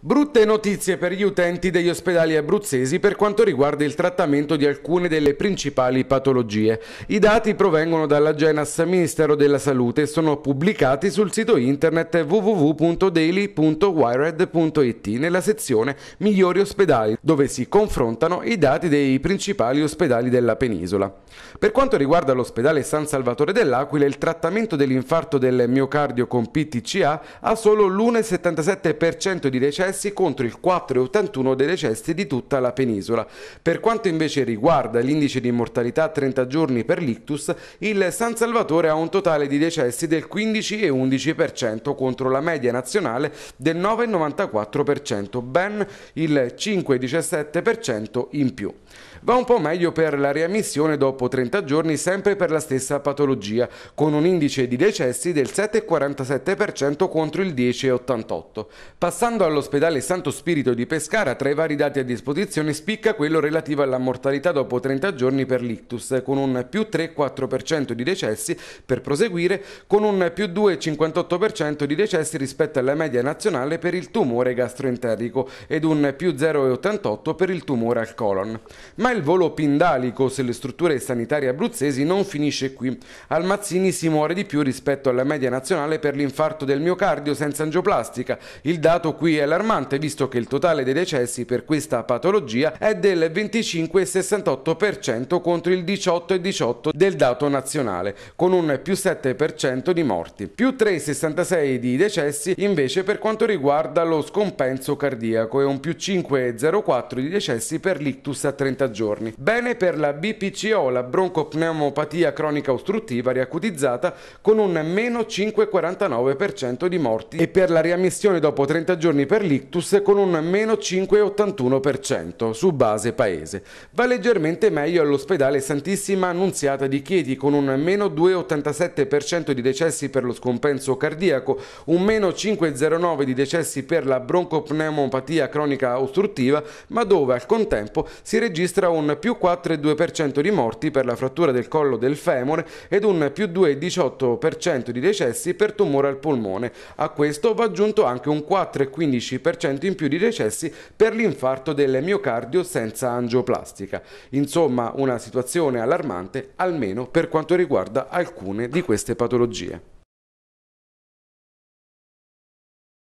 Brutte notizie per gli utenti degli ospedali abruzzesi per quanto riguarda il trattamento di alcune delle principali patologie. I dati provengono dalla Genas Ministero della Salute e sono pubblicati sul sito internet www.daily.wired.it nella sezione Migliori ospedali, dove si confrontano i dati dei principali ospedali della penisola. Per quanto riguarda l'ospedale San Salvatore dell'Aquila, il trattamento dell'infarto del miocardio con PTCA ha solo l'1,77% di recessione decessi contro il 4,81 dei decessi di tutta la penisola. Per quanto invece riguarda l'indice di mortalità a 30 giorni per l'ictus, il San Salvatore ha un totale di decessi del 15,11% contro la media nazionale del 9,94%, ben il 5,17% in più. Va un po' meglio per la riammissione dopo 30 giorni sempre per la stessa patologia, con un indice di decessi del 7,47% contro il 10,88%. Passando all'ospedale Santo Spirito di Pescara, tra i vari dati a disposizione spicca quello relativo alla mortalità dopo 30 giorni per l'ictus, con un più 3,4% di decessi, per proseguire con un più 2,58% di decessi rispetto alla media nazionale per il tumore gastroenterico ed un più 0,88% per il tumore al colon. Ma ma il volo pindalico sulle strutture sanitarie abruzzesi non finisce qui. Al Mazzini si muore di più rispetto alla media nazionale per l'infarto del miocardio senza angioplastica. Il dato qui è allarmante visto che il totale dei decessi per questa patologia è del 25,68% contro il 18,18% del dato nazionale, con un più 7% di morti, più 3,66% di decessi invece per quanto riguarda lo scompenso cardiaco e un più 5,04% di decessi per l'ictus a 30 giorni giorni. Bene per la BPCO, la broncopneumopatia cronica ostruttiva riacutizzata, con un meno 5,49% di morti e per la riammissione dopo 30 giorni per l'ictus con un meno 5,81% su base paese. Va leggermente meglio all'ospedale Santissima Annunziata di Chieti con un meno 2,87% di decessi per lo scompenso cardiaco, un meno 5,09% di decessi per la broncopneumopatia cronica ostruttiva, ma dove al contempo si registra registra un più 4,2% di morti per la frattura del collo del femore ed un più 2,18% di decessi per tumore al polmone. A questo va aggiunto anche un 4,15% in più di decessi per l'infarto del miocardio senza angioplastica. Insomma, una situazione allarmante almeno per quanto riguarda alcune di queste patologie.